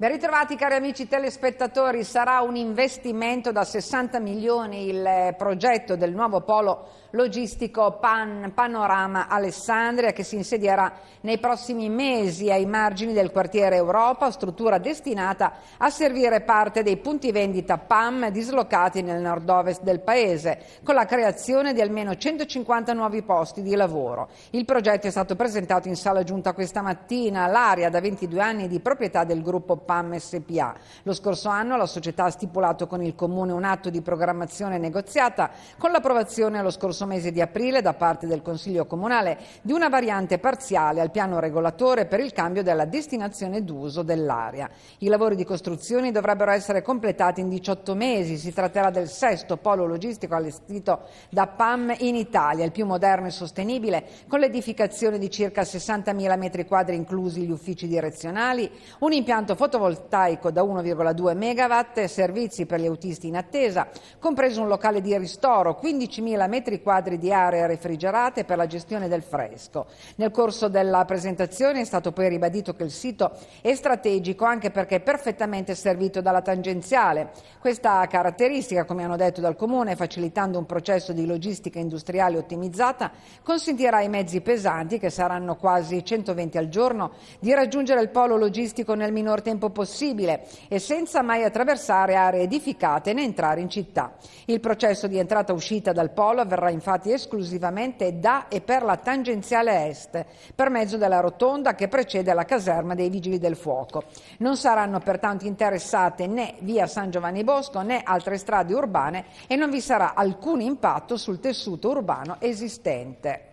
Ben ritrovati cari amici telespettatori, sarà un investimento da 60 milioni il eh, progetto del nuovo polo logistico Pan Panorama Alessandria che si insedierà nei prossimi mesi ai margini del quartiere Europa, struttura destinata a servire parte dei punti vendita PAM dislocati nel nord-ovest del paese, con la creazione di almeno 150 nuovi posti di lavoro. Il progetto è stato presentato in sala giunta questa mattina all'area da 22 anni di proprietà del gruppo PAM PAM SPA. Lo scorso anno la società ha stipulato con il Comune un atto di programmazione negoziata con l'approvazione lo scorso mese di aprile da parte del Consiglio Comunale di una variante parziale al piano regolatore per il cambio della destinazione d'uso dell'area. I lavori di costruzione dovrebbero essere completati in 18 mesi. Si tratterà del sesto polo logistico allestito da PAM in Italia, il più moderno e sostenibile, con l'edificazione di circa 60.000 metri quadri inclusi gli uffici direzionali, un impianto fotovoltaico fotovoltaico da 1,2 MW, servizi per gli autisti in attesa, compreso un locale di ristoro, 15.000 metri quadri di aree refrigerate per la gestione del fresco. Nel corso della presentazione è stato poi ribadito che il sito è strategico anche perché è perfettamente servito dalla tangenziale. Questa caratteristica, come hanno detto dal Comune, facilitando un processo di logistica industriale ottimizzata, consentirà ai mezzi pesanti, che saranno quasi 120 al giorno, di raggiungere il polo logistico nel minor tempo possibile e senza mai attraversare aree edificate né entrare in città. Il processo di entrata-uscita dal polo avverrà infatti esclusivamente da e per la tangenziale est, per mezzo della rotonda che precede la caserma dei Vigili del Fuoco. Non saranno pertanto interessate né via San Giovanni Bosco né altre strade urbane e non vi sarà alcun impatto sul tessuto urbano esistente.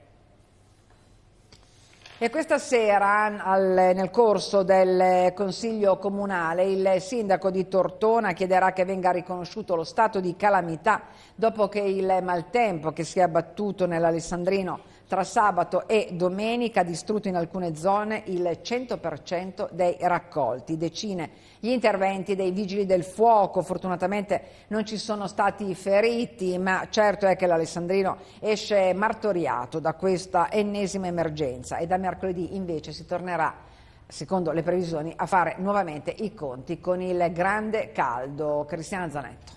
E questa sera, al, nel corso del Consiglio Comunale, il sindaco di Tortona chiederà che venga riconosciuto lo stato di calamità dopo che il maltempo che si è abbattuto nell'Alessandrino tra sabato e domenica distrutto in alcune zone il 100% dei raccolti. Decine gli interventi dei vigili del fuoco, fortunatamente non ci sono stati feriti, ma certo è che l'Alessandrino esce martoriato da questa ennesima emergenza e da mercoledì invece si tornerà secondo le previsioni, a fare nuovamente i conti con il grande caldo. Cristiana Zanetto.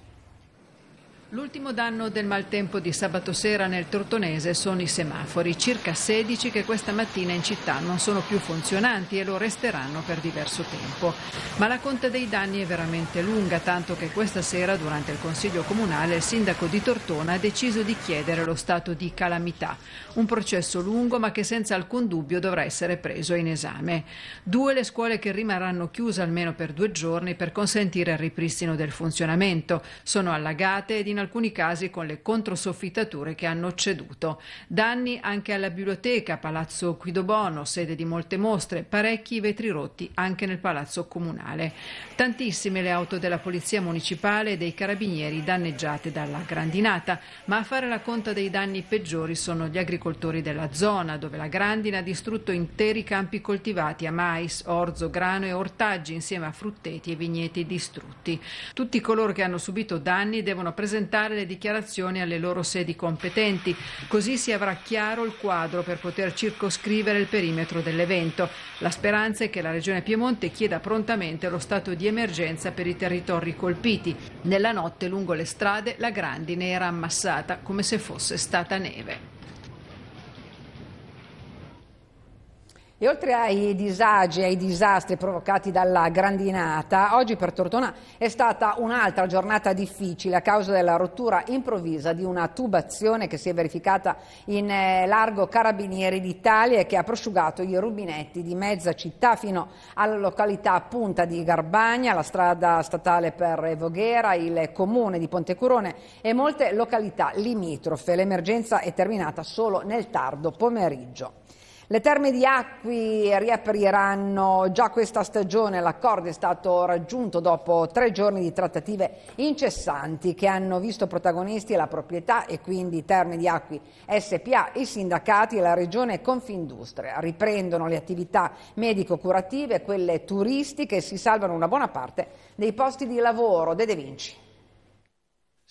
L'ultimo danno del maltempo di sabato sera nel Tortonese sono i semafori, circa 16 che questa mattina in città non sono più funzionanti e lo resteranno per diverso tempo. Ma la conta dei danni è veramente lunga, tanto che questa sera durante il Consiglio Comunale il sindaco di Tortona ha deciso di chiedere lo stato di calamità, un processo lungo ma che senza alcun dubbio dovrà essere preso in esame. Due le scuole che rimarranno chiuse almeno per due giorni per consentire il ripristino del funzionamento, sono allagate e di alcuni casi con le controsoffittature che hanno ceduto. Danni anche alla biblioteca, Palazzo Quidobono, sede di molte mostre, parecchi vetri rotti anche nel Palazzo Comunale. Tantissime le auto della Polizia Municipale e dei Carabinieri danneggiate dalla grandinata, ma a fare la conta dei danni peggiori sono gli agricoltori della zona, dove la grandina ha distrutto interi campi coltivati a mais, orzo, grano e ortaggi, insieme a frutteti e vigneti distrutti. Tutti coloro che hanno subito danni devono presentare presentare le dichiarazioni alle loro sedi competenti. Così si avrà chiaro il quadro per poter circoscrivere il perimetro dell'evento. La speranza è che la Regione Piemonte chieda prontamente lo stato di emergenza per i territori colpiti. Nella notte lungo le strade la grandine era ammassata come se fosse stata neve. E oltre ai disagi e ai disastri provocati dalla grandinata, oggi per Tortona è stata un'altra giornata difficile a causa della rottura improvvisa di una tubazione che si è verificata in eh, largo Carabinieri d'Italia e che ha prosciugato i rubinetti di mezza città fino alla località Punta di Garbagna, la strada statale per Voghera, il comune di Pontecurone e molte località limitrofe. L'emergenza è terminata solo nel tardo pomeriggio. Le terme di Acqui riapriranno già questa stagione. L'accordo è stato raggiunto dopo tre giorni di trattative incessanti che hanno visto protagonisti la proprietà e quindi Terme di Acqui SPA, i sindacati e la regione Confindustria. Riprendono le attività medico-curative, quelle turistiche e si salvano una buona parte dei posti di lavoro. De De Vinci.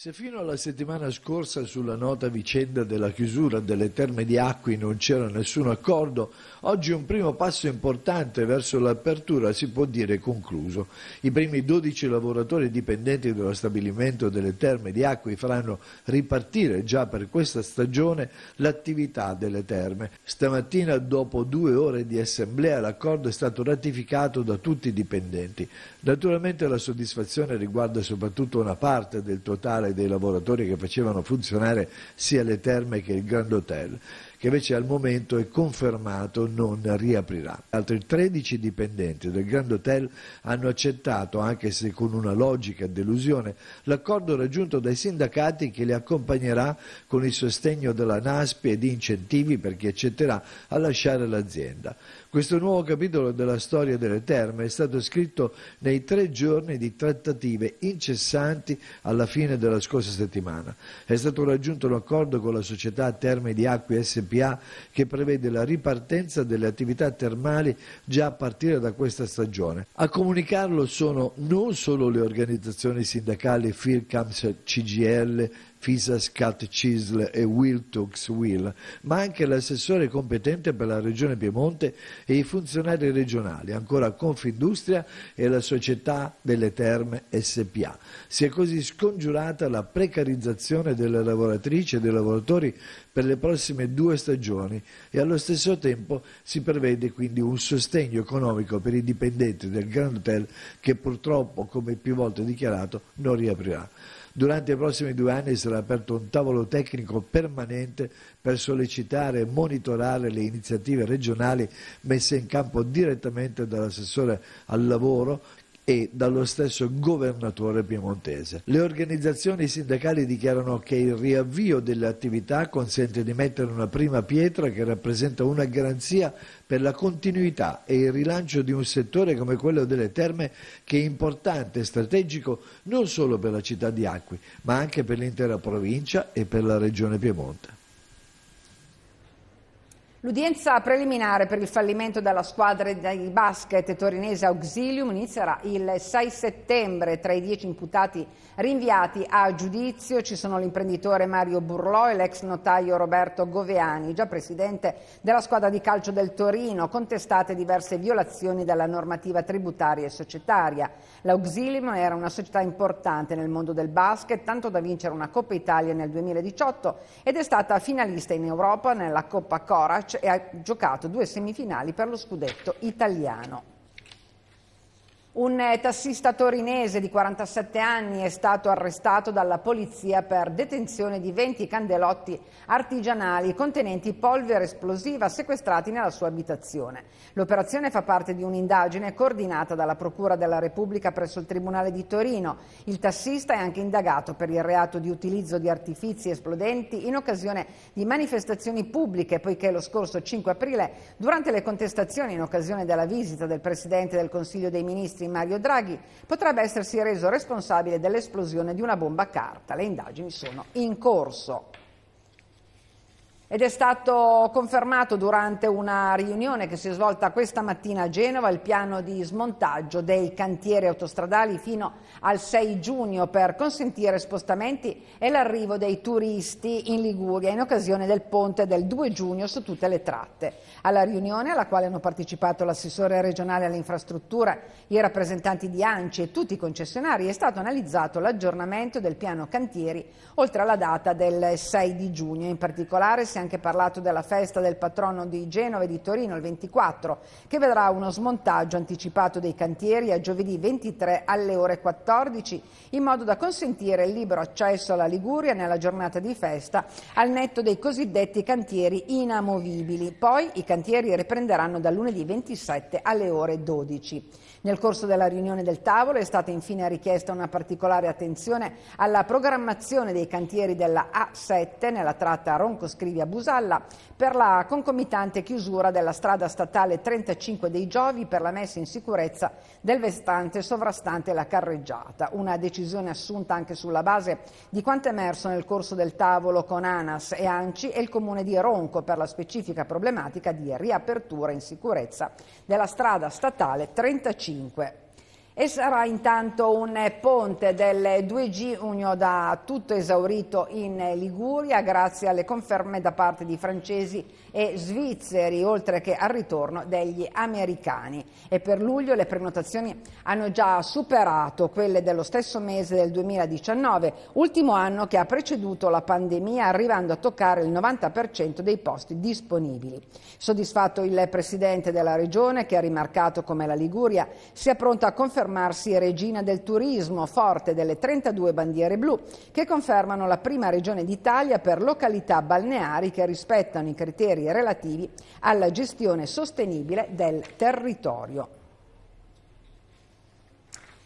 Se fino alla settimana scorsa sulla nota vicenda della chiusura delle terme di Acqui non c'era nessun accordo, Oggi un primo passo importante verso l'apertura si può dire concluso. I primi 12 lavoratori dipendenti dello stabilimento delle terme di Acqui faranno ripartire già per questa stagione l'attività delle terme. Stamattina dopo due ore di assemblea l'accordo è stato ratificato da tutti i dipendenti. Naturalmente la soddisfazione riguarda soprattutto una parte del totale dei lavoratori che facevano funzionare sia le terme che il Grand Hotel che invece al momento è confermato non riaprirà. Altri 13 dipendenti del Grand Hotel hanno accettato, anche se con una logica delusione, l'accordo raggiunto dai sindacati che li accompagnerà con il sostegno della NASPI e di incentivi per chi accetterà a lasciare l'azienda. Questo nuovo capitolo della storia delle terme è stato scritto nei tre giorni di trattative incessanti alla fine della scorsa settimana. È stato raggiunto l'accordo con la società Terme di Acqui S.p SPA che prevede la ripartenza delle attività termali già a partire da questa stagione. A comunicarlo sono non solo le organizzazioni sindacali FIRCAMS, CGL, Fisas, Cat Cisl e Wiltux Will, ma anche l'assessore competente per la Regione Piemonte e i funzionari regionali, ancora Confindustria e la Società delle Terme SPA. Si è così scongiurata la precarizzazione delle lavoratrici e dei lavoratori per le prossime due stagioni e allo stesso tempo si prevede quindi un sostegno economico per i dipendenti del Grand Hotel che purtroppo, come più volte dichiarato, non riaprirà. Durante i prossimi due anni sarà aperto un tavolo tecnico permanente per sollecitare e monitorare le iniziative regionali messe in campo direttamente dall'assessore al lavoro e dallo stesso governatore piemontese. Le organizzazioni sindacali dichiarano che il riavvio delle attività consente di mettere una prima pietra che rappresenta una garanzia per la continuità e il rilancio di un settore come quello delle terme che è importante e strategico non solo per la città di Acqui, ma anche per l'intera provincia e per la regione Piemonte. L'udienza preliminare per il fallimento della squadra di basket torinese Auxilium inizierà il 6 settembre. Tra i dieci imputati rinviati a giudizio ci sono l'imprenditore Mario Burlò e l'ex notaio Roberto Goveani, già presidente della squadra di calcio del Torino, contestate diverse violazioni della normativa tributaria e societaria. L'Auxilium era una società importante nel mondo del basket, tanto da vincere una Coppa Italia nel 2018 ed è stata finalista in Europa nella Coppa Cora calcio e ha giocato due semifinali per lo scudetto italiano. Un eh, tassista torinese di 47 anni è stato arrestato dalla polizia per detenzione di 20 candelotti artigianali contenenti polvere esplosiva sequestrati nella sua abitazione. L'operazione fa parte di un'indagine coordinata dalla Procura della Repubblica presso il Tribunale di Torino. Il tassista è anche indagato per il reato di utilizzo di artifici esplodenti in occasione di manifestazioni pubbliche, poiché lo scorso 5 aprile, durante le contestazioni in occasione della visita del Presidente del Consiglio dei Ministri Mario Draghi potrebbe essersi reso responsabile dell'esplosione di una bomba a carta. Le indagini sono in corso ed è stato confermato durante una riunione che si è svolta questa mattina a Genova il piano di smontaggio dei cantieri autostradali fino al 6 giugno per consentire spostamenti e l'arrivo dei turisti in Liguria in occasione del ponte del 2 giugno su tutte le tratte. Alla riunione alla quale hanno partecipato l'assessore regionale alle infrastrutture, i rappresentanti di ANCI e tutti i concessionari è stato analizzato l'aggiornamento del piano cantieri oltre alla data del 6 di giugno. In particolare si è anche parlato della festa del patrono di Genova e di Torino il 24, che vedrà uno smontaggio anticipato dei cantieri a giovedì 23 alle ore 14, in modo da consentire il libero accesso alla Liguria nella giornata di festa, al netto dei cosiddetti cantieri inamovibili. Poi i cantieri riprenderanno da lunedì 27 alle ore 12. Nel corso della riunione del tavolo è stata infine richiesta una particolare attenzione alla programmazione dei cantieri della A7 nella tratta Ronco Scrivia Busalla per la concomitante chiusura della strada statale 35 dei Giovi per la messa in sicurezza del vestante sovrastante la carreggiata. Una decisione assunta anche sulla base di quanto emerso nel corso del tavolo con ANAS e ANCI e il comune di Ronco per la specifica problematica di riapertura in sicurezza della strada statale 35 e sarà intanto un ponte del 2G Unio da tutto esaurito in Liguria grazie alle conferme da parte di francesi e svizzeri, oltre che al ritorno degli americani. E per luglio le prenotazioni hanno già superato quelle dello stesso mese del 2019, ultimo anno che ha preceduto la pandemia, arrivando a toccare il 90% dei posti disponibili. Soddisfatto il presidente della regione che ha rimarcato come la Liguria sia pronta a confermarsi regina del turismo, forte delle 32 bandiere blu che confermano la prima regione d'Italia per località balneari che rispettano i criteri criteri relativi alla gestione sostenibile del territorio.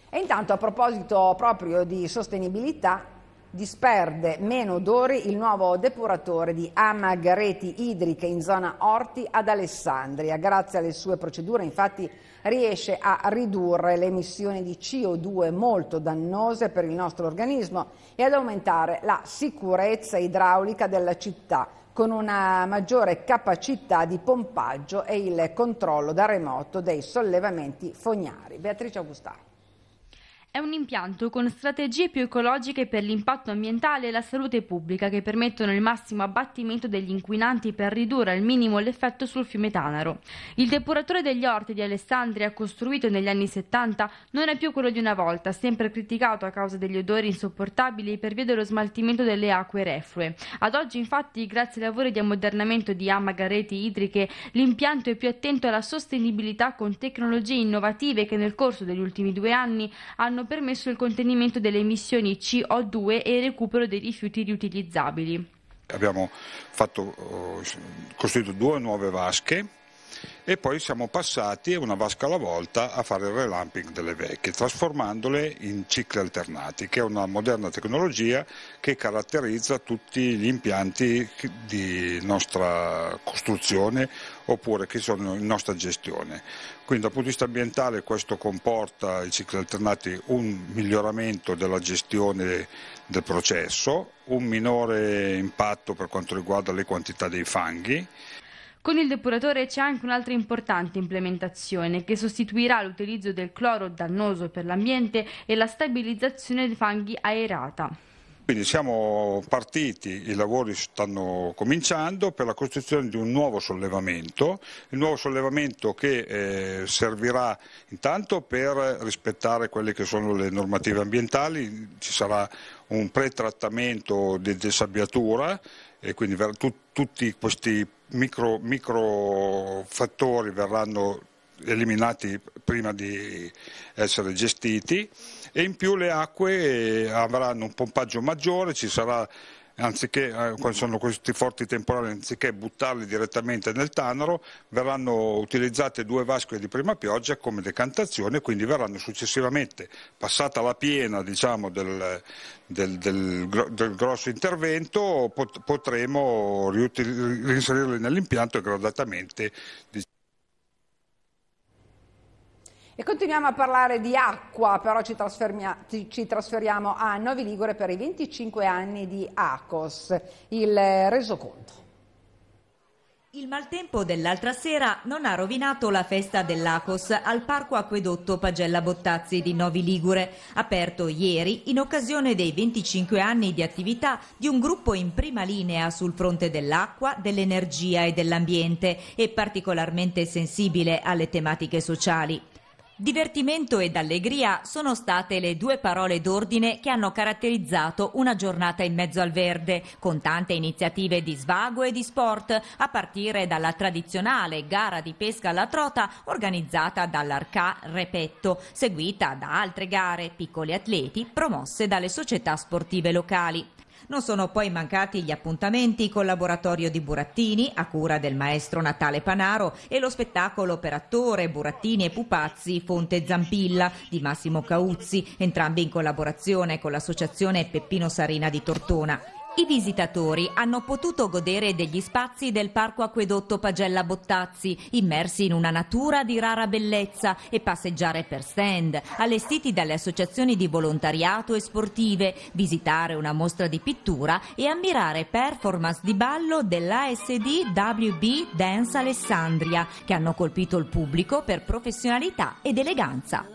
E intanto a proposito proprio di sostenibilità, disperde meno odori il nuovo depuratore di Amag Reti Idriche in zona Orti ad Alessandria. Grazie alle sue procedure infatti riesce a ridurre le emissioni di CO2 molto dannose per il nostro organismo e ad aumentare la sicurezza idraulica della città con una maggiore capacità di pompaggio e il controllo da remoto dei sollevamenti fognari. Beatrice Augustà. È un impianto con strategie più ecologiche per l'impatto ambientale e la salute pubblica che permettono il massimo abbattimento degli inquinanti per ridurre al minimo l'effetto sul fiume Tanaro. Il depuratore degli orti di Alessandria, costruito negli anni 70, non è più quello di una volta, sempre criticato a causa degli odori insopportabili per via dello smaltimento delle acque reflue. Ad oggi, infatti, grazie ai lavori di ammodernamento di amagareti idriche, l'impianto è più attento alla sostenibilità con tecnologie innovative che nel corso degli ultimi due anni hanno hanno permesso il contenimento delle emissioni CO2 e il recupero dei rifiuti riutilizzabili. Abbiamo fatto, eh, costruito due nuove vasche e poi siamo passati una vasca alla volta a fare il relamping delle vecchie, trasformandole in cicli alternati, che è una moderna tecnologia che caratterizza tutti gli impianti di nostra costruzione oppure che sono in nostra gestione. Quindi dal punto di vista ambientale questo comporta i cicli alternati un miglioramento della gestione del processo, un minore impatto per quanto riguarda le quantità dei fanghi. Con il depuratore c'è anche un'altra importante implementazione che sostituirà l'utilizzo del cloro dannoso per l'ambiente e la stabilizzazione dei fanghi aerata. Quindi siamo partiti, i lavori stanno cominciando per la costruzione di un nuovo sollevamento, il nuovo sollevamento che eh, servirà intanto per rispettare quelle che sono le normative ambientali, ci sarà un pretrattamento di desabbiatura e quindi tu, tutti questi micro, micro fattori verranno eliminati prima di essere gestiti e in più le acque eh, avranno un pompaggio maggiore, ci sarà anziché, eh, quando sono questi forti temporali, anziché buttarli direttamente nel Tanaro, verranno utilizzate due vasche di prima pioggia come decantazione, quindi verranno successivamente, passata la piena diciamo, del, del, del, del, grosso intervento, potremo reinserirli nell'impianto e gradatamente. Diciamo, e continuiamo a parlare di acqua, però ci, ci, trasferiamo a Novi Ligure per i 25 anni di ACOS, il eh, resoconto. Il maltempo dell'altra sera non ha rovinato la festa dell'Acos al Parco Acquedotto Pagella Bottazzi di Novi Ligure, aperto ieri in occasione dei 25 anni di attività di un gruppo in prima linea sul fronte dell'acqua, dell'energia e dell'ambiente e particolarmente sensibile alle tematiche sociali. Divertimento ed allegria sono state le due parole d'ordine che hanno caratterizzato una giornata in mezzo al verde, con tante iniziative di svago e di sport, a partire dalla tradizionale gara di pesca alla trota organizzata dall'Arcà Repetto, seguita da altre gare, piccoli atleti, promosse dalle società sportive locali. Non sono poi mancati gli appuntamenti col laboratorio di Burattini a cura del maestro Natale Panaro e lo spettacolo per attore Burattini e Pupazzi Fonte Zampilla di Massimo Cauzzi, entrambi in collaborazione con l'associazione Peppino Sarina di Tortona. I visitatori hanno potuto godere degli spazi del Parco Acquedotto Pagella Bottazzi, immersi in una natura di rara bellezza e passeggiare per stand, allestiti dalle associazioni di volontariato e sportive, visitare una mostra di pittura e ammirare performance di ballo dell'ASD WB Dance Alessandria, che hanno colpito il pubblico per professionalità ed eleganza.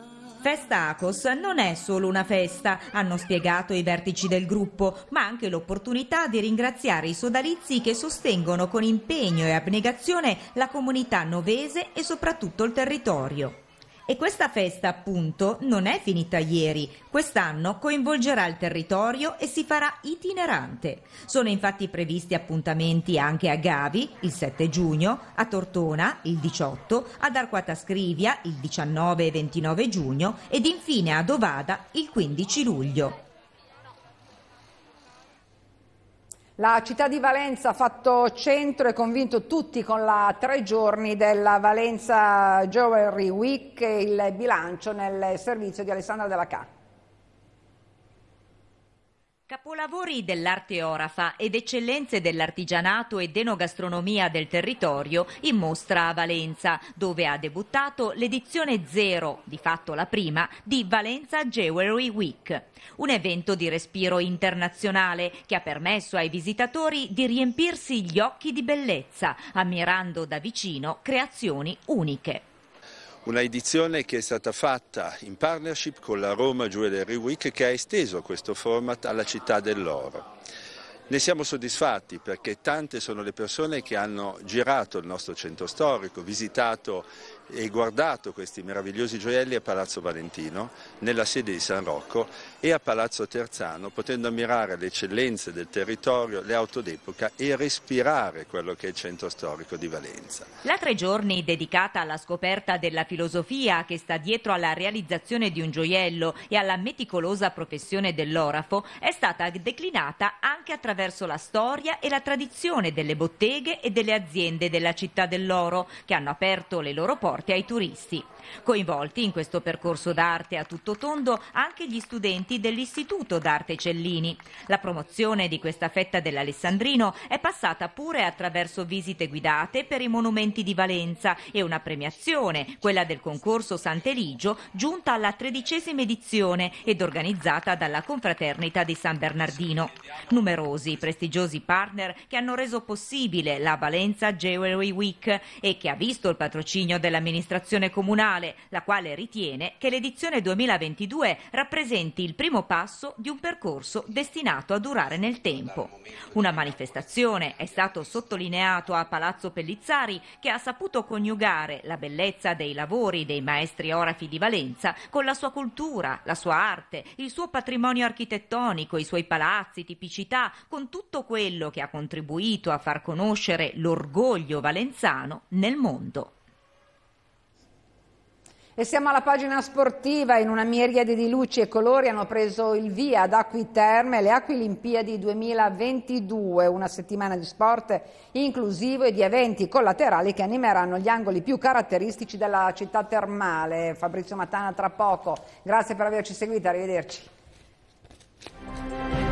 Festa Acos non è solo una festa, hanno spiegato i vertici del gruppo, ma anche l'opportunità di ringraziare i sodalizi che sostengono con impegno e abnegazione la comunità novese e soprattutto il territorio. E questa festa, appunto, non è finita ieri. Quest'anno coinvolgerà il territorio e si farà itinerante. Sono infatti previsti appuntamenti anche a Gavi il 7 giugno, a Tortona il 18, ad Arquata Scrivia il 19 e 29 giugno ed infine a Dovada, il 15 luglio. La città di Valenza ha fatto centro e convinto tutti con la tre giorni della Valenza Jewelry Week e il bilancio nel servizio di Alessandra Della Cacca. Capolavori dell'arte orafa ed eccellenze dell'artigianato ed enogastronomia del territorio in mostra a Valenza, dove ha debuttato l'edizione zero, di fatto la prima, di Valenza Jewelry Week. Un evento di respiro internazionale che ha permesso ai visitatori di riempirsi gli occhi di bellezza, ammirando da vicino creazioni uniche. Una edizione che è stata fatta in partnership con la Roma Jewelry Week che ha esteso questo format alla città dell'oro. Ne siamo soddisfatti perché tante sono le persone che hanno girato il nostro centro storico, visitato e guardato questi meravigliosi gioielli a Palazzo Valentino, nella sede di San Rocco e a Palazzo Terzano, potendo ammirare le eccellenze del territorio, le auto d'epoca e respirare quello che è il centro storico di Valenza. La tre giorni dedicata alla scoperta della filosofia che sta dietro alla realizzazione di un gioiello e alla meticolosa professione dell'orafo è stata declinata anche attraverso attraverso la storia e la tradizione delle botteghe e delle aziende della città dell'oro che hanno aperto le loro porte ai turisti. Coinvolti in questo percorso d'arte a tutto tondo anche gli studenti dell'Istituto d'Arte Cellini. La promozione di questa fetta dell'Alessandrino è passata pure attraverso visite guidate per i monumenti di Valenza e una premiazione, quella del concorso Sant'Eligio, giunta alla tredicesima edizione ed organizzata dalla Confraternita di San Bernardino. Numerosi prestigiosi partner che hanno reso possibile la Valenza Jewelry Week e che ha visto il patrocinio dell'amministrazione comunale quale, la quale ritiene che l'edizione 2022 rappresenti il primo passo di un percorso destinato a durare nel tempo. Una manifestazione, è stato sottolineato a Palazzo Pellizzari, che ha saputo coniugare la bellezza dei lavori dei maestri orafi di Valenza con la sua cultura, la sua arte, il suo patrimonio architettonico, i suoi palazzi, tipicità, con tutto quello che ha contribuito a far conoscere l'orgoglio valenzano nel mondo. E siamo alla pagina sportiva, in una miriade di luci e colori hanno preso il via ad Acqui Terme le Acquilimpiadi 2022, una settimana di sport inclusivo e di eventi collaterali che animeranno gli angoli più caratteristici della città termale. Fabrizio Mattana tra poco, grazie per averci seguito, arrivederci.